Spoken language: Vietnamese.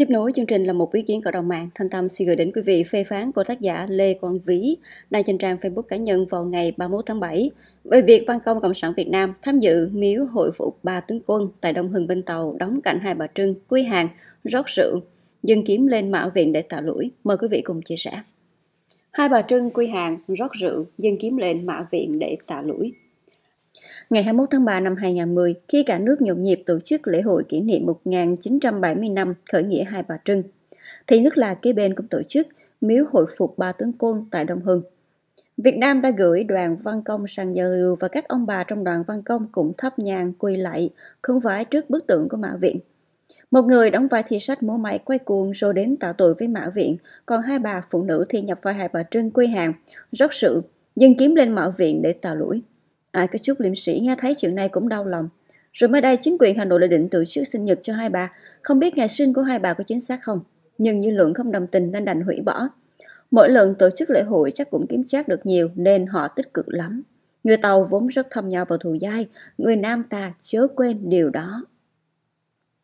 Tiếp nối chương trình là một ý kiến cộng đồng mạng. Thanh Tâm xin gửi đến quý vị phê phán của tác giả Lê Quang Vĩ đăng trên trang Facebook cá nhân vào ngày 31 tháng 7 về việc Văn công Cộng sản Việt Nam tham dự miếu hội phụ ba tướng quân tại Đông Hưng Bến Tàu đóng cạnh Hai Bà Trưng, Quy Hàng, rót rượu, dân kiếm lên mã viện để tạo lũi. Mời quý vị cùng chia sẻ. Hai Bà Trưng, Quy Hàng, rót rượu, dân kiếm lên mã viện để tạo lũi ngày 21 tháng 3 năm 2010 khi cả nước nhộn nhịp tổ chức lễ hội kỷ niệm 1970 năm khởi nghĩa Hai Bà Trưng. Thì nước là kế bên cũng tổ chức miếu hội phục ba tướng quân tại Đông Hưng. Việt Nam đã gửi đoàn văn công sang giao lưu và các ông bà trong đoàn văn công cũng thắp nhang quỳ lại không vái trước bức tượng của Mã Viện. Một người đóng vai thi sách múa máy quay cuồng rồi đến tạo tội với Mã Viện, còn hai bà phụ nữ thì nhập vai hai bà Trưng quy hàng, rót sự, dân kiếm lên Mã Viện để tạo lũi. Ai à, có chút liêm sĩ nghe thấy chuyện này cũng đau lòng. Rồi mới đây chính quyền Hà Nội lại định tổ chức sinh nhật cho hai bà, không biết ngày sinh của hai bà có chính xác không. Nhưng dư luận không đồng tình nên đành hủy bỏ. Mỗi lần tổ chức lễ hội chắc cũng kiếm trác được nhiều nên họ tích cực lắm. Người Tàu vốn rất thâm nhau vào thù dai, người Nam ta chớ quên điều đó.